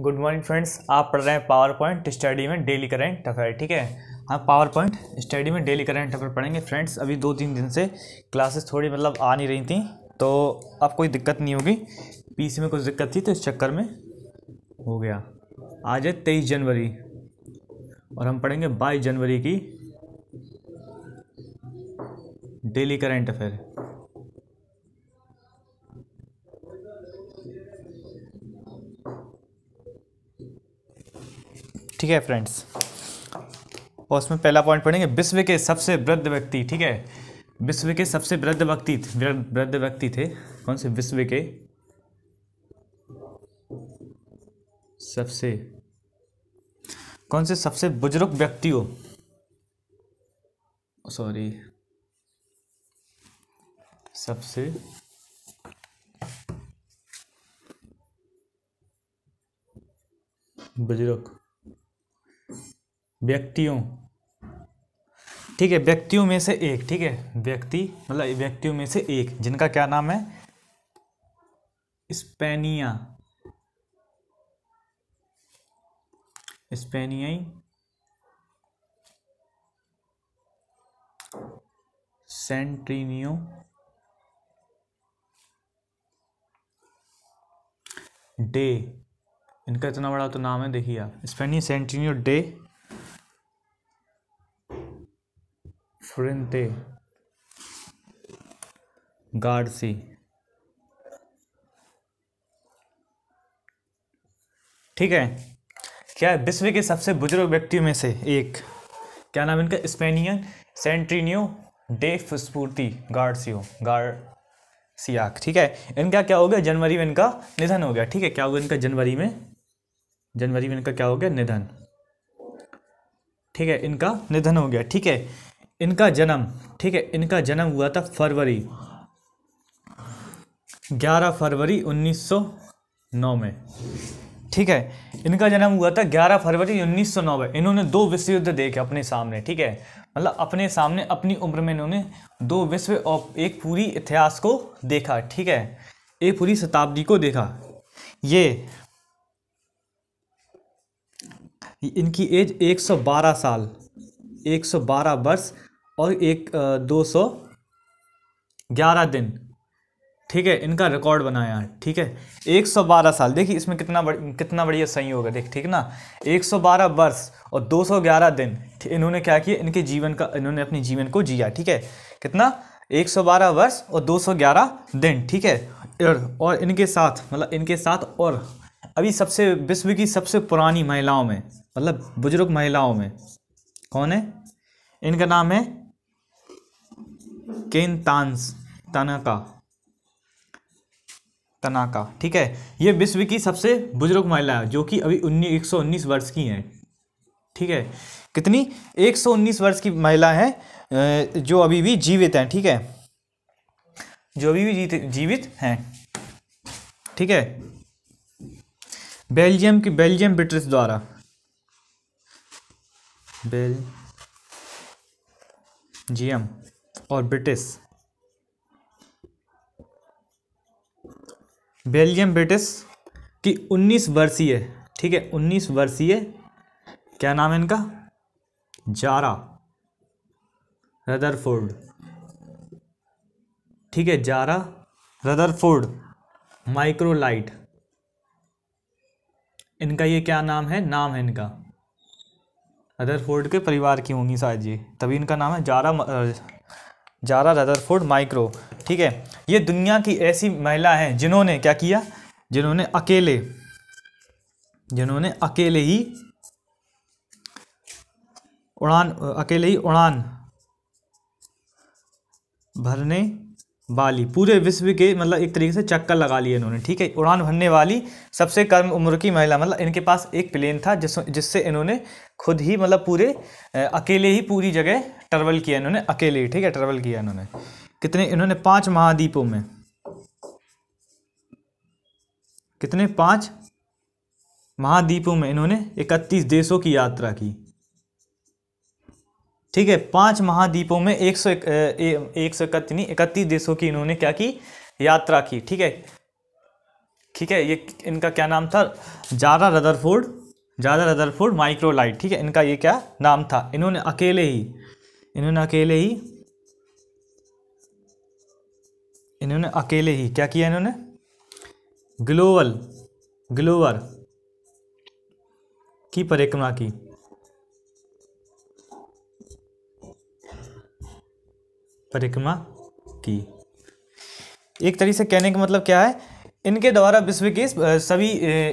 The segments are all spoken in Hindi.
गुड मॉर्निंग फ्रेंड्स आप पढ़ रहे हैं पावर पॉइंट स्टडी में डेली करेंट अफेयर ठीक है हम पावर पॉइंट स्टडी में डेली करेंट अफेयर पढ़ेंगे फ्रेंड्स अभी दो तीन दिन से क्लासेस थोड़ी मतलब आ नहीं रही थी तो अब कोई दिक्कत नहीं होगी पीसी में कुछ दिक्कत थी तो इस चक्कर में हो गया आज है तेईस जनवरी और हम पढ़ेंगे बाईस जनवरी की डेली करेंट अफेयर ठीक है फ्रेंड्स और उसमें पहला पॉइंट पढ़ेंगे विश्व के सबसे वृद्ध व्यक्ति ठीक है विश्व के सबसे वृद्ध व्यक्ति वृद्ध व्यक्ति थे कौन से विश्व के सबसे कौन से सबसे बुजुर्ग व्यक्ति हो सॉरी सबसे बुजुर्ग व्यक्तियों ठीक है व्यक्तियों में से एक ठीक है व्यक्ति मतलब व्यक्तियों में से एक जिनका क्या नाम है स्पेनिया स्पेनियाई सेंट्रीनियो डे इनका इतना बड़ा तो नाम है देखिए आप स्पेनिया सेंट्रीनियो डे फ्रेंते गार्सी ठीक है क्या विश्व के सबसे बुजुर्ग व्यक्तियों में से एक क्या नाम इनका स्पेनियन सेंट्रीनियो डे फस्फूर्ति गार्सियो गार सियाक ठीक है इनका क्या हो गया जनवरी में इनका निधन हो गया ठीक है क्या हो गया इनका जनवरी में जनवरी में इनका क्या हो गया निधन ठीक है इनका निधन हो गया ठीक है इनका जन्म ठीक है इनका जन्म हुआ था फरवरी 11 फरवरी 1909 में ठीक है इनका जन्म हुआ था 11 फरवरी 1909 में इन्होंने दो विश्व युद्ध देखे अपने सामने ठीक है मतलब अपने सामने अपनी उम्र में इन्होंने दो विश्व और एक पूरी इतिहास को देखा ठीक है एक पूरी शताब्दी को देखा ये इनकी एज 112 साल 112 वर्ष और एक दो सौ ग्यारह दिन ठीक है इनका रिकॉर्ड बनाया है ठीक है एक सौ बारह साल देखिए इसमें कितना बड़, कितना बढ़िया संयोग है देख ठीक ना एक सौ बारह वर्ष और दो सौ ग्यारह दिन इन्होंने क्या किया इनके जीवन का इन्होंने अपने जीवन को जिया ठीक है कितना एक सौ बारह वर्ष और दो सौ ग्यारह दिन ठीक है और, और इनके साथ मतलब इनके साथ और अभी सबसे विश्व की सबसे पुरानी महिलाओं में मतलब बुजुर्ग महिलाओं में कौन है इनका नाम है केन तानस तनाका तनाका ठीक है ये विश्व की सबसे बुजुर्ग महिला है जो कि अभी उन्नीस एक वर्ष की हैं ठीक है कितनी 119 वर्ष की महिला है जो अभी भी जीवित हैं ठीक है जो अभी भी जीवित हैं ठीक है बेल्जियम की बेल्जियम ब्रिटिश द्वारा बेल जियम और ब्रिटिश बेल्जियम ब्रिटिश की 19 वर्षीय ठीक है 19 वर्षीय क्या नाम है इनका जारा रदरफोर्ड ठीक है जारा रदरफोर्ड माइक्रोलाइट इनका ये क्या नाम है नाम है इनका रदरफोर्ड के परिवार की होंगी शायद ये तभी इनका नाम है जारा जारा रदरफोर्ड माइक्रो ठीक है ये दुनिया की ऐसी महिला हैं जिन्होंने क्या किया जिन्होंने अकेले जिन्होंने अकेले ही उड़ान अकेले ही उड़ान भरने वाली पूरे विश्व के मतलब एक तरीके से चक्कर लगा लिए इन्होंने ठीक है उड़ान भरने वाली सबसे कम उम्र की महिला मतलब इनके पास एक प्लेन था जिस जिससे इन्होंने खुद ही मतलब पूरे अकेले ही पूरी जगह ट्रेवल किया इन्होंने अकेले ही ठीक है ट्रेवल किया इन्होंने कितने इन्होंने पांच महाद्वीपों में कितने पांच महाद्वीपों में इन्होंने इकतीस देशों की यात्रा की ठीक है पांच महाद्वीपों में एक सौ एक सौ इकतीस इकतीस देशों की इन्होंने क्या की यात्रा की ठीक है ठीक है ये इनका क्या नाम था Zara Rutherford Zara Rutherford microlight ठीक है इनका ये क्या नाम था इन्होंने अकेले ही इन्होंने अकेले ही इन्होंने अकेले ही क्या किया इन्होंने ग्लोबल ग्लोवर की परिक्रमा की परिक्रमा की एक तरीके से कहने का मतलब क्या है इनके द्वारा विश्व के सभी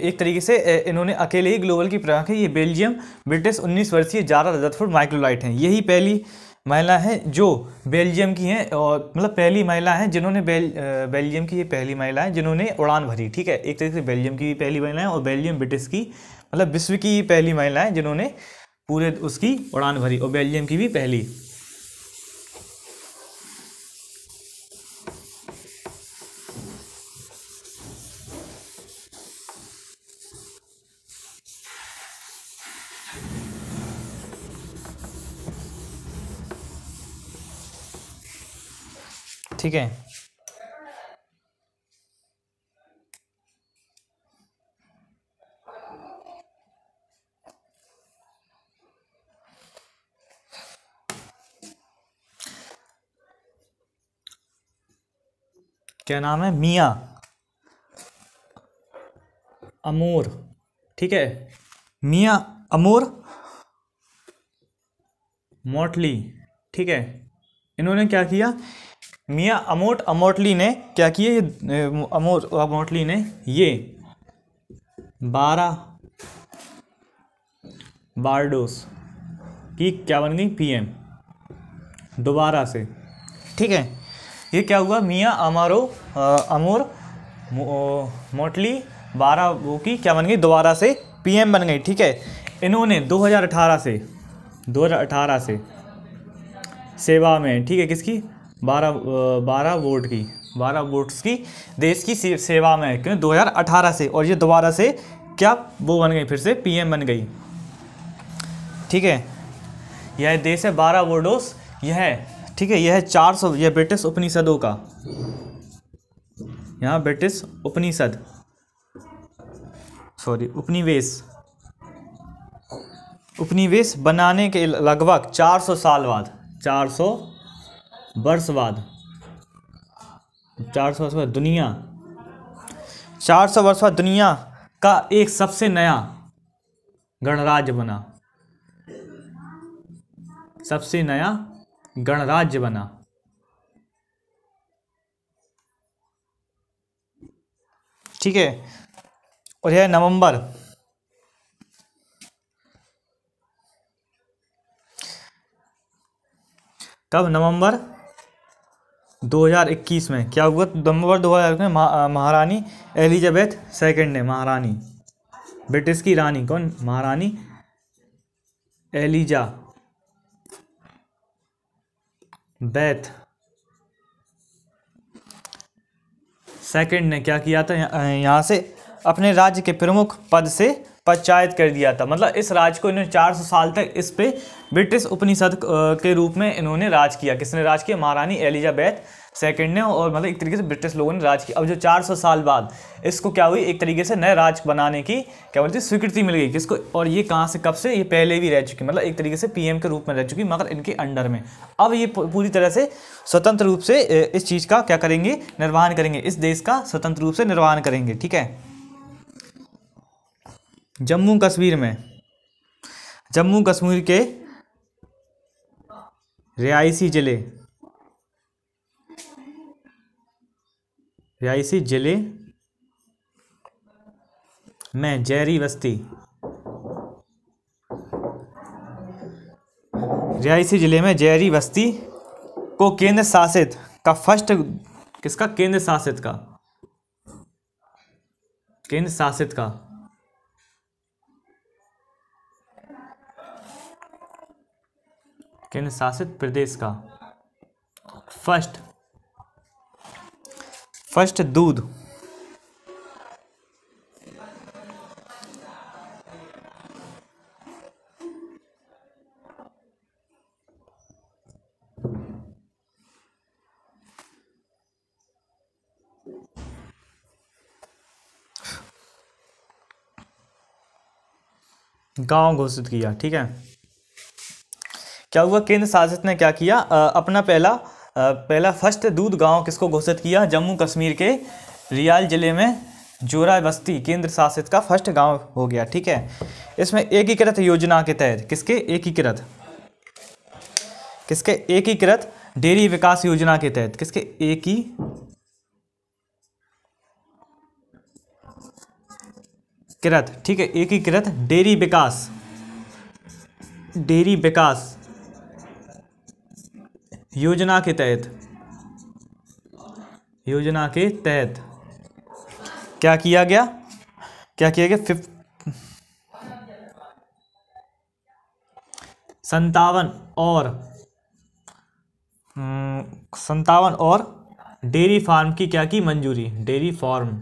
एक तरीके से इन्होंने अकेले ही ग्लोबल की प्रमुख है ये बेल्जियम ब्रिटिश 19 वर्षीय जारा रदरफोर्ड माइक्रोलाइट हैं यही पहली महिला है जो बेल्जियम की हैं और मतलब पहली महिला हैं जिन्होंने बेल बेल्जियम की ये पहली महिला है जिन्होंने उड़ान भरी ठीक है एक तरीके से बेल्जियम की पहली महिला है और बेल्जियम ब्रिटिश की मतलब विश्व की पहली महिला है जिन्होंने पूरे उसकी उड़ान भरी और बेल्जियम की भी पहली ठीक है क्या नाम है मिया अमूर ठीक है मिया अमूर मोटली ठीक है इन्होंने क्या किया मियाँ अमोट अमोटली ने क्या किए ये अमोट अमोटली ने ये बारह बारडोस की क्या बन गई पीएम दोबारा से ठीक है ये क्या हुआ मियाँ अमारो अमोर मोटली बारह वो की क्या बन गई दोबारा से पीएम बन गई ठीक है इन्होंने 2018 से 2018 से सेवा में ठीक है किसकी बारह बारह वोट की बारह वोट्स की देश की सेवा में क्यों 2018 से और ये दोबारा से क्या वो बन गई फिर से पीएम बन गई ठीक है यह देश है बारह वोडोस यह ठीक है यह चार सौ यह ब्रिटिश उपनिषदों का यहाँ ब्रिटिश उपनिषद सॉरी उपनिवेश उपनिवेश बनाने के लगभग 400 साल बाद 400 वर्षवाद चार सौ वर्ष दुनिया चार सौ वर्ष बाद दुनिया का एक सबसे नया गणराज्य बना सबसे नया गणराज्य बना ठीक है और यह नवंबर कब नवंबर 2021 में क्या हुआ नवंबर हज़ार में महारानी एलिजाबेथ सेकेंड ने महारानी ब्रिटिश की रानी कौन महारानी एलिजा बैथ सेकेंड ने क्या किया था यहाँ से अपने राज्य के प्रमुख पद से पंचायत कर दिया था मतलब इस राज को इन्होंने 400 साल तक इस पे ब्रिटिश उपनिषद के रूप में इन्होंने राज किया किसने राज किया महारानी एलिजाबैथ सेकेंड ने और मतलब एक तरीके से ब्रिटिश लोगों ने राज किया अब जो 400 साल बाद इसको क्या हुई एक तरीके से नए राज बनाने की क्या है स्वीकृति मिल गई किसको और ये कहाँ से कब से ये पहले भी रह चुकी मतलब एक तरीके से पीएम के रूप में रह चुकी मगर इनके अंडर में अब ये पूरी तरह से स्वतंत्र रूप से इस चीज़ का क्या करेंगे निर्वहन करेंगे इस देश का स्वतंत्र रूप से निर्वहन करेंगे ठीक है जम्मू कश्मीर में जम्मू कश्मीर के रियासी ज़िले रियासी ज़िले में जहरी बस्ती रियासी ज़िले में जहरी बस्ती को केंद्र शासित का फर्स्ट किसका केंद्र शासित का केंद्र शासित का केंद्र शासित प्रदेश का फर्स्ट फर्स्ट दूध गांव घोषित किया ठीक है क्या हुआ केंद्र शासित ने क्या किया अपना पहला पहला फर्स्ट दूध गांव किसको घोषित किया जम्मू कश्मीर के रियाल ज़िले में जोरा बस्ती केंद्र शासित का फर्स्ट गांव हो गया ठीक है इसमें एकीकृत योजना के तहत किसके एकीकृत किसके एकीकृत डेयरी विकास योजना के तहत किसके एकी कृत ठीक है एकीकृत डेयरी विकास डेयरी विकास योजना के तहत योजना के तहत क्या किया गया क्या किया गया फिफ्थ संतावन और हम्म, संतावन और डेयरी फार्म की क्या की मंजूरी डेयरी फार्म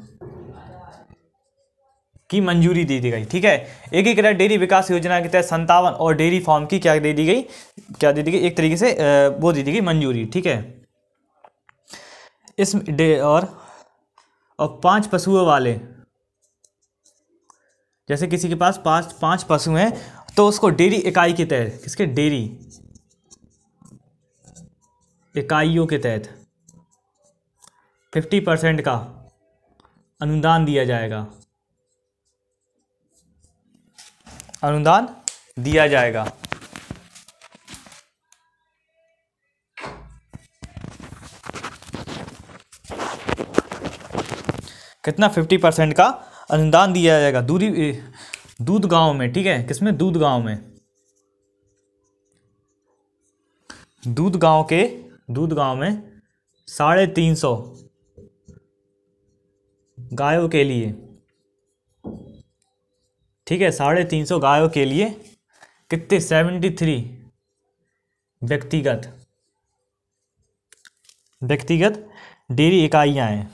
की मंजूरी दे दी गई ठीक है एकीकृत डेयरी विकास योजना के तहत संतावन और डेयरी फार्म की क्या दे दी गई क्या दे दी गई एक तरीके से वो दे दी गई मंजूरी ठीक है इस डे और और पांच पशुओं वाले जैसे किसी के पास पांच पांच पशु हैं तो उसको डेयरी इकाई के तहत किसके डेयरी इकाइयों के तहत फिफ्टी परसेंट का अनुदान दिया जाएगा अनुदान दिया जाएगा कितना फिफ्टी परसेंट का अनुदान दिया जाएगा दूरी दूध गांव में ठीक है किसमें दूध गांव में दूध गांव के दूध गांव में साढ़े तीन सौ गायों के लिए ठीक है साढ़े तीन सौ गायों के लिए कितने सेवेंटी थ्री व्यक्तिगत व्यक्तिगत डेयरी इकाइयां हैं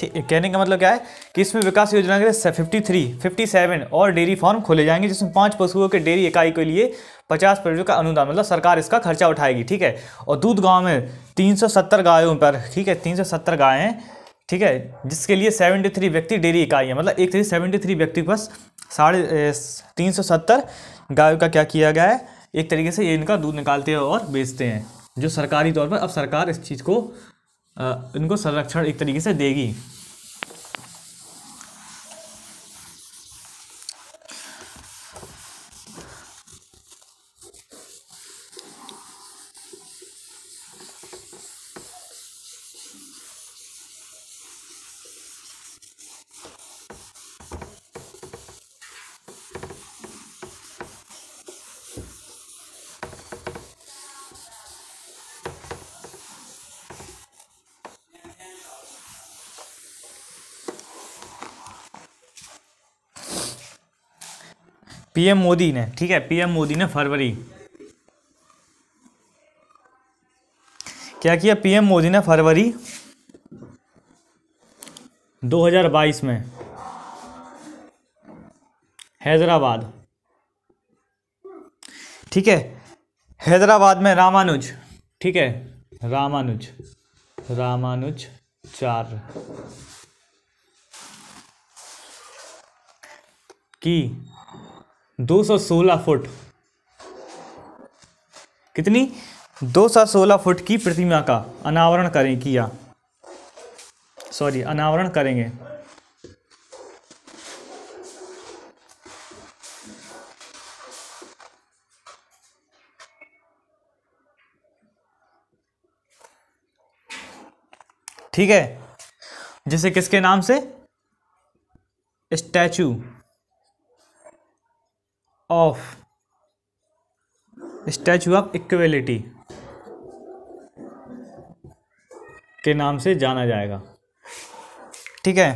ठीक कहने का मतलब क्या है किस्म विकास योजना के तहत फिफ्टी थ्री फिफ्टी सेवन और डेयरी फार्म खोले जाएंगे जिसमें पाँच पशुओं के डेयरी इकाई के लिए पचास प्रतिशत का अनुदान मतलब सरकार इसका खर्चा उठाएगी ठीक है और दूध गाँव में तीन सौ सत्तर गायों पर ठीक है तीन सौ सत्तर गाय हैं ठीक है जिसके लिए सेवेंटी थ्री व्यक्ति डेयरी इकाई है मतलब एक सेवेंटी थ्री व्यक्ति के पास साढ़े तीन सौ सत्तर गायों का क्या किया गया है एक तरीके से ये इनका दूध निकालते हैं और बेचते हैं जो सरकारी तौर पर अब सरकार इस चीज़ को इनको संरक्षण एक तरीके से देगी पीएम मोदी ने ठीक है पीएम मोदी ने फरवरी क्या किया पीएम मोदी ने फरवरी 2022 में हैदराबाद ठीक है हैदराबाद में रामानुज ठीक है रामानुज रामानुज चार की 216 फुट कितनी 216 फुट की प्रतिमा का अनावरण करें किया सॉरी अनावरण करेंगे ठीक है जैसे किसके नाम से statue of statue of equality के नाम से जाना जाएगा ठीक है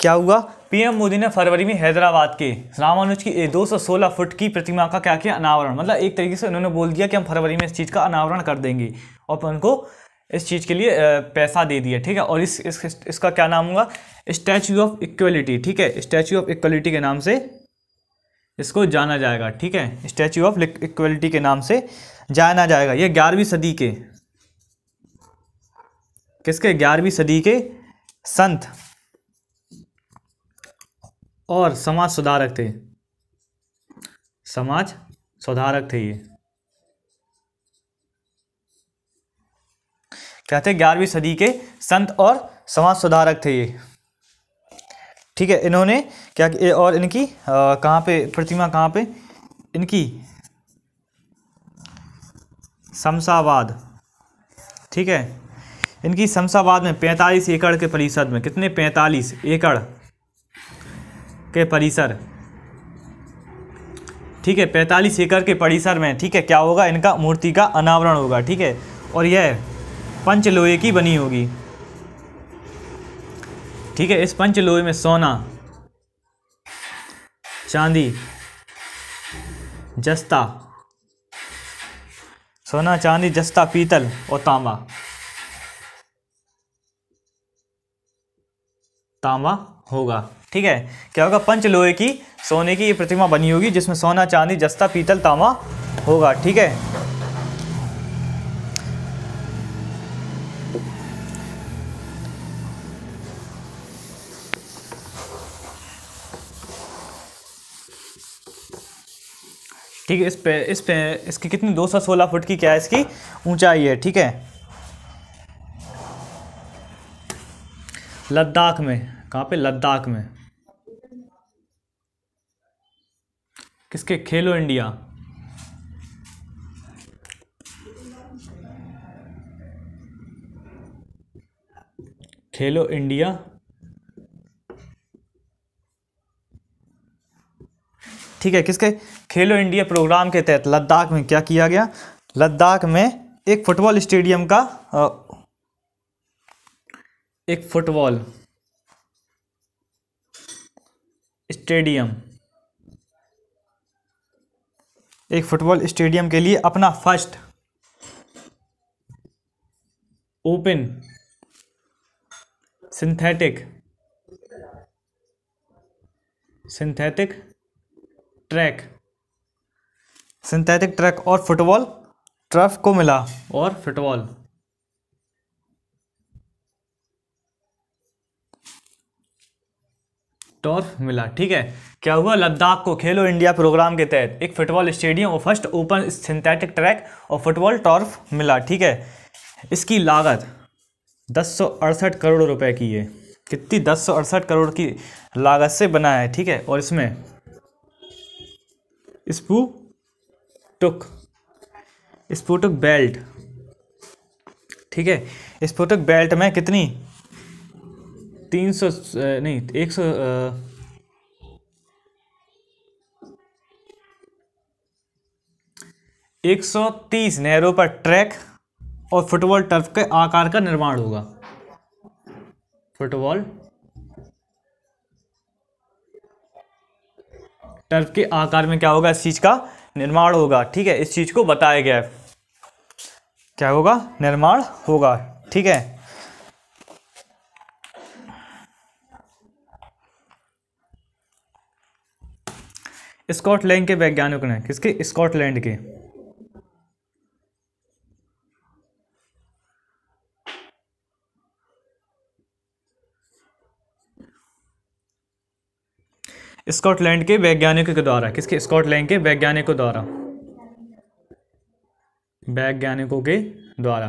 क्या हुआ पीएम मोदी ने फरवरी में हैदराबाद के रामानुज की 216 फुट की प्रतिमा का क्या किया अनावरण मतलब एक तरीके से उन्होंने बोल दिया कि हम फरवरी में इस चीज़ का अनावरण कर देंगे और उनको इस चीज़ के लिए पैसा दे दिया ठीक है और इस, इस इसका क्या नाम हुआ स्टैचू ऑफ इक्वलिटी ठीक है स्टैचू ऑफ इक्वलिटी के नाम से इसको जाना जाएगा ठीक है स्टैचू ऑफ इक्वलिटी के नाम से जाना जाएगा ये ग्यारहवीं सदी के किसके ग्यारहवीं सदी के संत और समाज सुधारक थे समाज सुधारक थे ये कहते ग्यारहवीं सदी के संत और समाज सुधारक थे ये ठीक है इन्होंने क्या और इनकी कहाँ पे प्रतिमा कहाँ पे इनकी शमशाबाद ठीक है इनकी शमशाबाद में 45 एकड़ के परिसर में कितने 45 एकड़ के परिसर ठीक है 45 एकड़ के परिसर में ठीक है क्या होगा इनका मूर्ति का अनावरण होगा ठीक है और यह पंचलोहे की बनी होगी ठीक है इस पंच लोहे में सोना चांदी जस्ता सोना चांदी जस्ता पीतल और तांबा तांबा होगा ठीक है क्या होगा पंच लोहे की सोने की ये प्रतिमा बनी होगी जिसमें सोना चांदी जस्ता पीतल तांबा होगा ठीक है ठीक है इस पे इस पे इसकी कितनी दो सौ सोलह फुट की क्या है इसकी ऊंचाई है ठीक है लद्दाख में कहाँ पे लद्दाख में किसके खेलो इंडिया खेलो इंडिया ठीक है किसके खेलो इंडिया प्रोग्राम के तहत लद्दाख में क्या किया गया लद्दाख में एक फुटबॉल स्टेडियम का एक फुटबॉल स्टेडियम एक फुटबॉल स्टेडियम के लिए अपना first open synthetic synthetic track synthetic track और फुटबॉल ट्रफ को मिला और फुटबॉल टॉर्फ मिला ठीक है क्या हुआ लद्दाख को खेलो इंडिया प्रोग्राम के तहत एक फुटबॉल स्टेडियम और फर्स्ट ओपन सिंथेटिक ट्रैक और फुटबॉल टॉर्फ मिला ठीक है इसकी लागत दस करोड़ रुपए की है कितनी दस करोड़ की लागत से बना है ठीक है और इसमें स्पूटुक स्पूटुक बेल्ट ठीक है स्पूटुक बेल्ट में कितनी तीन सौ नहीं एक सौ एक सौ तीस नहरों पर ट्रैक और फुटबॉल टर्फ के आकार का निर्माण होगा फुटबॉल सर्प के आकार में क्या होगा इस चीज़ का निर्माण होगा ठीक है इस चीज़ को बताया गया है क्या होगा निर्माण होगा ठीक है स्कॉटलैंड के वैज्ञानिकों ने किसके स्कॉटलैंड के स्कॉटलैंड के वैज्ञानिकों के द्वारा किसके स्कॉटलैंड के वैज्ञानिकों द्वारा वैज्ञानिकों के द्वारा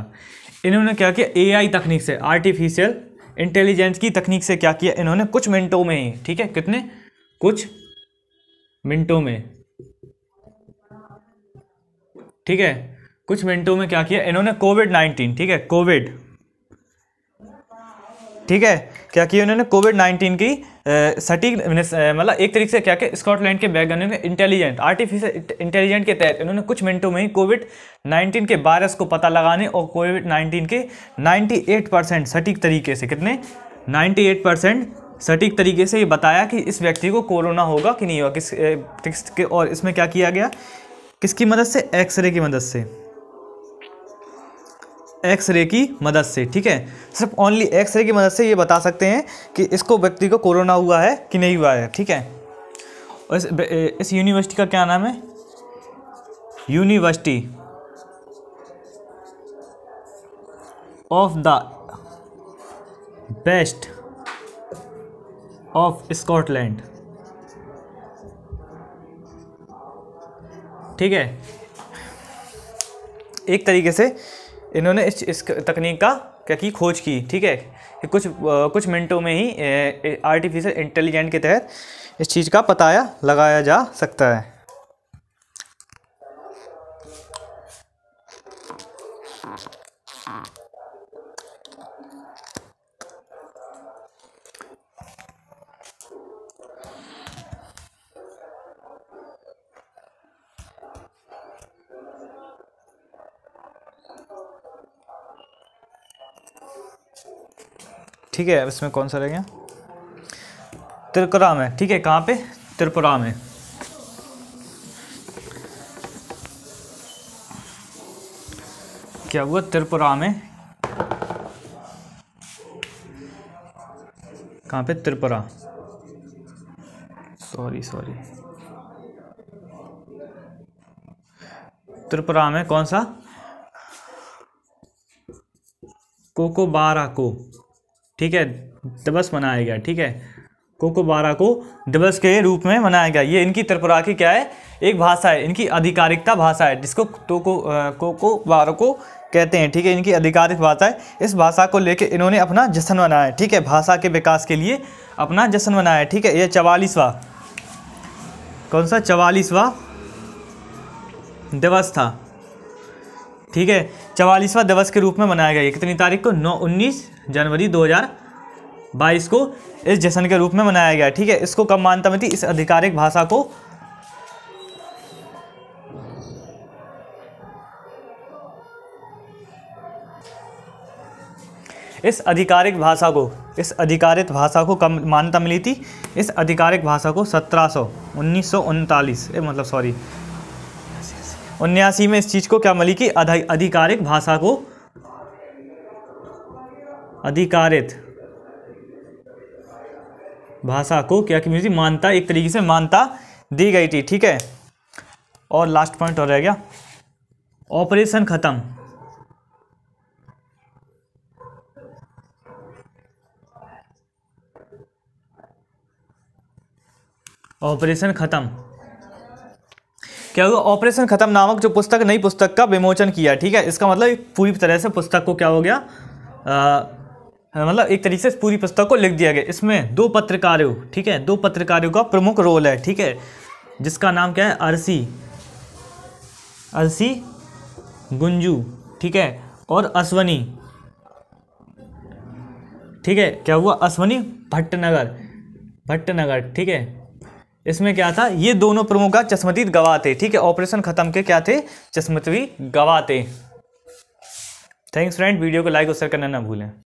इन्होंने क्या किया आई तकनीक से आर्टिफिशियल इंटेलिजेंस की तकनीक से क्या किया इन्होंने कुछ मिनटों में ही ठीक है कितने कुछ मिनटों में ठीक है कुछ मिनटों में क्या किया इन्होंने कोविड नाइन्टीन ठीक है कोविड ठीक है क्या किया उन्होंने कोविड नाइन्टीन की सटीक मतलब एक तरीके से क्या किया स्कॉटलैंड के वैज्ञानिक ने इंटेलिजेंट आर्टिफिशियल इंटेलिजेंट के तहत इन्होंने कुछ मिनटों में ही कोविड 19 के वायरस को पता लगाने और कोविड 19 के 98 परसेंट सटीक तरीके से कितने 98 परसेंट सटीक तरीके से ये बताया कि इस व्यक्ति को कोरोना होगा कि नहीं होगा किस, किस के और इसमें क्या किया गया किसकी मदद से एक्सरे की मदद से एक्सरे की मदद से ठीक है सिर्फ ओनली एक्सरे की मदद से ये बता सकते हैं कि इसको व्यक्ति को कोरोना हुआ है कि नहीं हुआ है ठीक है और इस, इस यूनिवर्सिटी का क्या नाम है university of the best of Scotland ठीक है एक तरीके से इन्होंने इस, इस तकनीक का क्या की खोज की ठीक है कि कुछ कुछ मिनटों में ही आर्टिफिशियल इंटेलिजेंट के तहत इस चीज़ का पताया लगाया जा सकता है ठीक है इसमें कौन सा रह गया त्रिपुरा में ठीक है कहाँ पे त्रिपुरा में क्या हुआ त्रिपुरा में कहाँ पे त्रिपुरा सॉरी सॉरी त्रिपुरा में कौन सा कोको बारा को ठीक है दिवस मनाया गया ठीक है कोको बारा को दिवस के रूप में मनाया गया ये इनकी त्रिपुरा की क्या है एक भाषा है इनकी आधिकारिकता भाषा है जिसको तो को बारा को कहते हैं ठीक है इनकी आधिकारिक भाषा है इस भाषा को लेकर इन्होंने अपना जश्न मनाया ठीक है भाषा के विकास के लिए अपना जश्न मनाया ठीक है यह चवालीसवा कौन सा चवालीसवा दिवस था ठीक है चवालीसवा दिवस के रूप में मनाया गया कितनी तारीख को नौ उन्नीस जनवरी 2022 को इस जश्न के रूप में मनाया गया ठीक है इसको कब मानता मिलती इस आधिकारिक भाषा को इस आधिकारिक भाषा को इस अधिकारित भाषा को कम मान्यता मिली थी इस आधिकारिक भाषा को सत्रह सौ उन्नीस सौ उनतालीस मतलब सॉरी उन्यासी में इस चीज़ को क्या मिली कि अधिकारिक भाषा को अधिकारित भाषा को क्या कि म्यूजिक मानता एक तरीके से मानता दी गई थी ठीक है और लास्ट पॉइंट और रह गया ऑपरेशन ख़त्म ऑपरेशन ख़त्म क्या हुआ ऑपरेशन ख़त्म नामक जो पुस्तक नई पुस्तक का विमोचन किया ठीक है इसका मतलब पूरी तरह से पुस्तक को क्या हो गया आ, मतलब एक तरीके से पूरी पुस्तक को लिख दिया गया इसमें दो पत्रकारों ठीक है दो पत्रकारों का प्रमुख रोल है ठीक है जिसका नाम क्या है अरसी अरसी गुंजू ठीक है और अश्वनी ठीक है क्या हुआ अश्वनी भट्टनगर भट्टनगर ठीक है इसमें क्या था ये दोनों प्रमुख का चश्मदीद गवाह थे ठीक है ऑपरेशन खत्म के क्या थे चश्मदीद गवाह थे थैंक्स फ्रेंड वीडियो को लाइक और शेयर करना ना भूलें